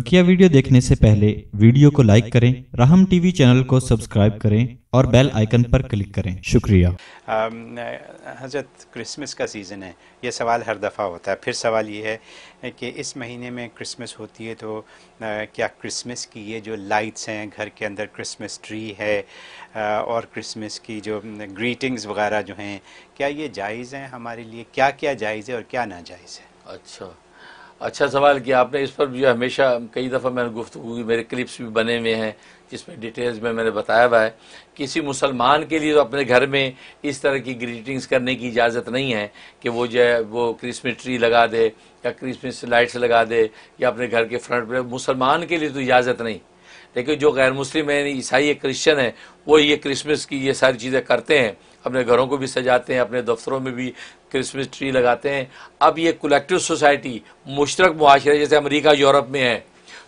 बकिया वीडियो देखने से पहले वीडियो को लाइक करें राहम टीवी चैनल को सब्सक्राइब करें और बेल आइकन पर क्लिक करें शुक्रिया हजरत क्रिसमस का सीज़न है यह सवाल हर दफ़ा होता है फिर सवाल ये है कि इस महीने में क्रिसमस होती है तो क्या क्रिसमस की ये जो लाइट्स हैं घर के अंदर क्रिसमस ट्री है और क्रिसमस की जो ग्रीटिंग्स वगैरह जो हैं क्या ये जायज़ हैं हमारे लिए क्या क्या जायज़ है और क्या ना जायज़ है अच्छा अच्छा सवाल किया आपने इस पर जो हमेशा कई दफ़ा मैंने गुफ्तु की मेरे क्लिप्स भी बने हुए हैं जिसमें डिटेल्स में मैंने बताया हुआ है किसी मुसलमान के लिए तो अपने घर में इस तरह की ग्रीटिंग्स करने की इजाज़त नहीं है कि वो जो है वो क्रिसमस ट्री लगा दे या क्रिसमस लाइट्स लगा दे या अपने घर के फ्रंट पर मुसलमान के लिए तो इजाज़त नहीं लेकिन जो गैर मुस्लिम है ईसाई है क्रिश्चन है वो ये क्रिसमस की ये सारी चीज़ें करते हैं अपने घरों को भी सजाते हैं अपने दफ्तरों में भी क्रिसमस ट्री लगाते हैं अब ये कलेक्टिव सोसाइटी मुशतरक माशरे जैसे अमरीका यूरोप में है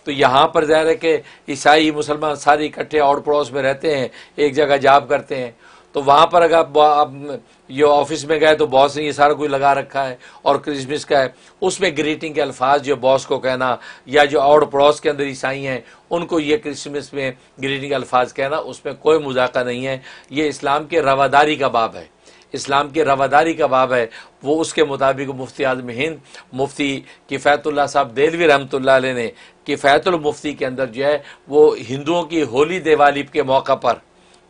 तो यहाँ पर ज़ाहिर है कि ईसाई मुसलमान सारे इकट्ठे और पड़ोस में रहते हैं एक जगह जाप करते हैं तो वहाँ पर अगर आप, ये ऑफिस में गए तो बॉस ने ये सारा कुछ लगा रखा है और क्रिसमस का है उसमें ग्रीटिंग के अल्फाज जो बॉस को कहना या जो और पड़ोस के अंदर ईसाई हैं उनको ये क्रिसमस में ग्रीटिंग के अल्फाज कहना उसमें कोई मजाका नहीं है ये इस्लाम के रवादारी का बाब है इस्लाम की रवादारी का बाब है वो उसके मुताबिक मुफ्ती आजम हिंद मुफ्ती किफ़ैतुल्ला साहब देलवी रहमत ने किफ़ैतुल मुफ्ती के अंदर जो है वो हिंदुओं की होली दिवाली के मौका पर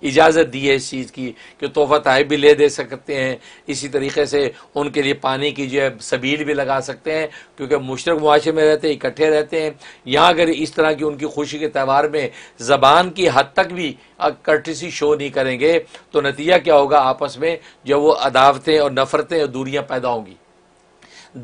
इजाज़त दी है इस चीज़ की कि तोहफा तय भी ले दे सकते हैं इसी तरीके से उनके लिए पानी की जो है सबील भी लगा सकते हैं क्योंकि मुशरक मुआशे में रहते हैं इकट्ठे रहते हैं यहाँ अगर इस तरह की उनकी खुशी के त्यौहार में ज़बान की हद तक भी कर्टिसी शो नहीं करेंगे तो नतीजा क्या होगा आपस में जब वो अदावतें और नफ़रतें और दूरियाँ पैदा होंगी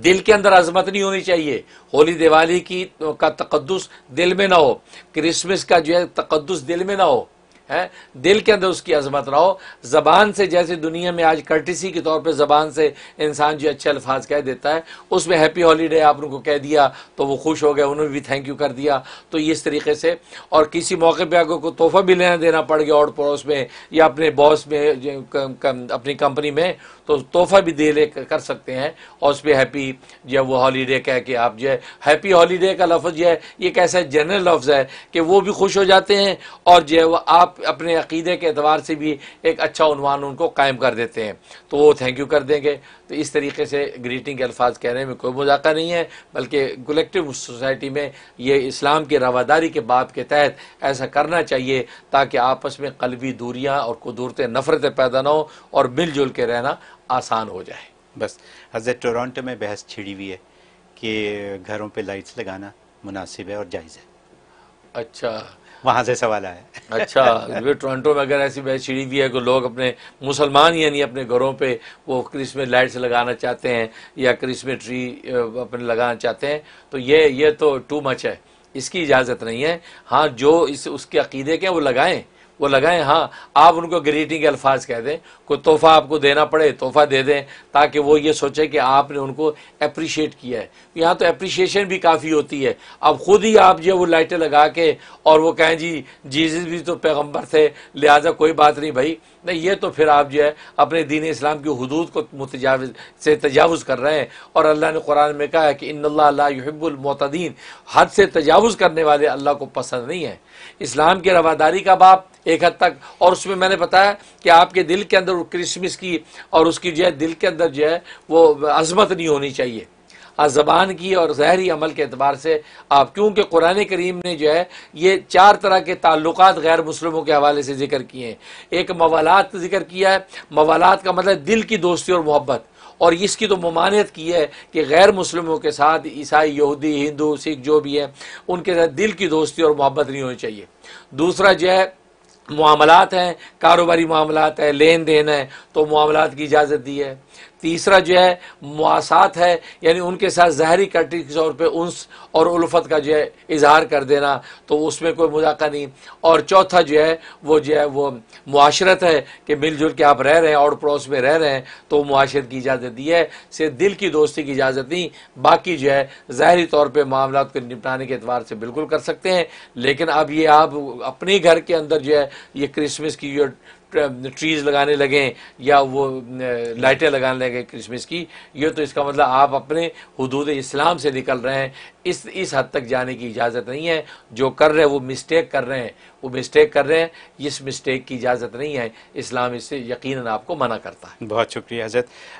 दिल के अंदर अजमत नहीं होनी चाहिए होली दिवाली की का तकदस दिल में ना हो क्रिसमस का जो है तकदस दिल में ना हो है दिल के अंदर उसकी अजमत रहो ज़बान से जैसे दुनिया में आज कर्टिसी के तौर पे ज़बान से इंसान जो अच्छे अल्फाज कह देता है उसमें हैप्पी हॉलीडे आप उनको कह दिया तो वो खुश हो गए उन्होंने भी थैंक यू कर दिया तो इस तरीके से और किसी मौके पर अगर को तोहफा भी लेना देना पड़ गया और पड़ोस में या अपने बॉस में अपनी कंपनी में तो तोहफा भी दे ले कर सकते हैं और उस पर हैप्पी जो वो हॉलीडे कह के आप जो है हैप्पी हॉलीडे का लफ्ज़ जो है ये कैसा जनरल लफ्ज़ है कि वो भी खुश हो जाते हैं और जो है वह आप अपने अकीदे के अतबार से भी एक अच्छा उनवान उनको कायम कर देते हैं तो वो थैंक यू कर देंगे तो इस तरीके से ग्रीटिंग के अल्फाज कहने में कोई मजाका नहीं है बल्कि कलेक्टिव सोसाइटी में ये इस्लाम की रवादारी के बाब के तहत ऐसा करना चाहिए ताकि आपस में कलबी दूरियाँ और कदूरतें नफ़रतें पैदा ना हो और मिलजुल के रहना आसान हो जाए बस हजरत टोरंटो में बहस छिड़ी हुई है कि घरों पे लाइट्स लगाना मुनासिब है और जायज़ है अच्छा वहाँ से सवाल आया अच्छा टोरंटो में अगर ऐसी बहस छिड़ी हुई है कि लोग अपने मुसलमान यानी अपने घरों पे वो क्रिसमस लाइट्स लगाना चाहते हैं या क्रिसमस ट्री अपने लगाना चाहते हैं तो ये ये तो टू मच है इसकी इजाज़त नहीं है हाँ जो इस उसके अकीदे के हैं वो लगाएं वो लगाएं हाँ आप उनको ग्रीटिंग के अल्फाज कह दें कोई तोहफ़ा आपको देना पड़े तोहफ़ा दे दें ताकि वो ये सोचे कि आपने उनको अप्रिशिएट किया है यहाँ तो अप्रिशिएशन भी काफ़ी होती है अब ख़ुद ही आप जो वो लाइटें लगा के और वो कहें जी जीजस भी तो पैगम्बर थे लिहाजा कोई बात नहीं भाई नहीं ये तो फिर आप जो है अपने दीन इस्लाम की हदूद को मुतजावज से तजावज़ कर रहे हैं और अल्लाह ने कुरान में कहा है कि इन हद से तजावज़ करने वाले अल्लाह को पसंद नहीं है इस्लाम की रवादारी का बाप एक हद तक और उसमें मैंने बताया कि आपके दिल के अंदर क्रिसमस की और उसकी जो है दिल के अंदर जो है वो अजमत नहीं होनी चाहिए ज़बान की और जहरी अमल के अतबार से आप क्योंकि कुरान करीम ने जो है ये चार तरह के ताल्लुक गैर मुसलमों के हवाले से जिक्र किए हैं एक मवालात जिक्र किया है मवालात का मतलब दिल की दोस्ती और मोहब्बत और इसकी तो ममानियत की है कि गैर मुसलमों के साथ ईसाई यहूदी हिंदू सिख जो भी है उनके साथ दिल की दोस्ती और मोहब्बत नहीं होनी चाहिए दूसरा जो है मामलात हैं कारोबारी मामलात है लेन देन है तो मामलात की इजाज़त दी है तीसरा जो है मुआसात है यानी उनके साथ जहरी कटी के तौर पर उनस और उल्फत का जो है इजहार कर देना तो उसमें कोई मुजाका नहीं और चौथा जो है वो जो है वो मुआशरत है कि मिलजुल के आप रह रहे हैं और पड़ोस में रह रहे हैं तो मुआशरत की इजाज़त दी है सिर्फ दिल की दोस्ती की इजाज़त नहीं बाकी जो है ज़ाहरी तौर पर मामला को निपटाने के अतबार से बिल्कुल कर सकते हैं लेकिन अब ये आप अपने घर के अंदर जो है ये क्रिसमस की जो ट्रीज़ लगाने लगें या वो लाइटें लगाने लगे क्रिसमस की ये तो इसका मतलब आप अपने हदूद इस्लाम से निकल रहे हैं इस इस हद तक जाने की इजाज़त नहीं है जो कर रहे हैं वो मिस्टेक कर रहे हैं वो मिस्टेक कर रहे हैं इस मिस्टेक की इजाज़त नहीं है इस्लाम इससे यकीन आपको मना करता है बहुत शुक्रिया हजरत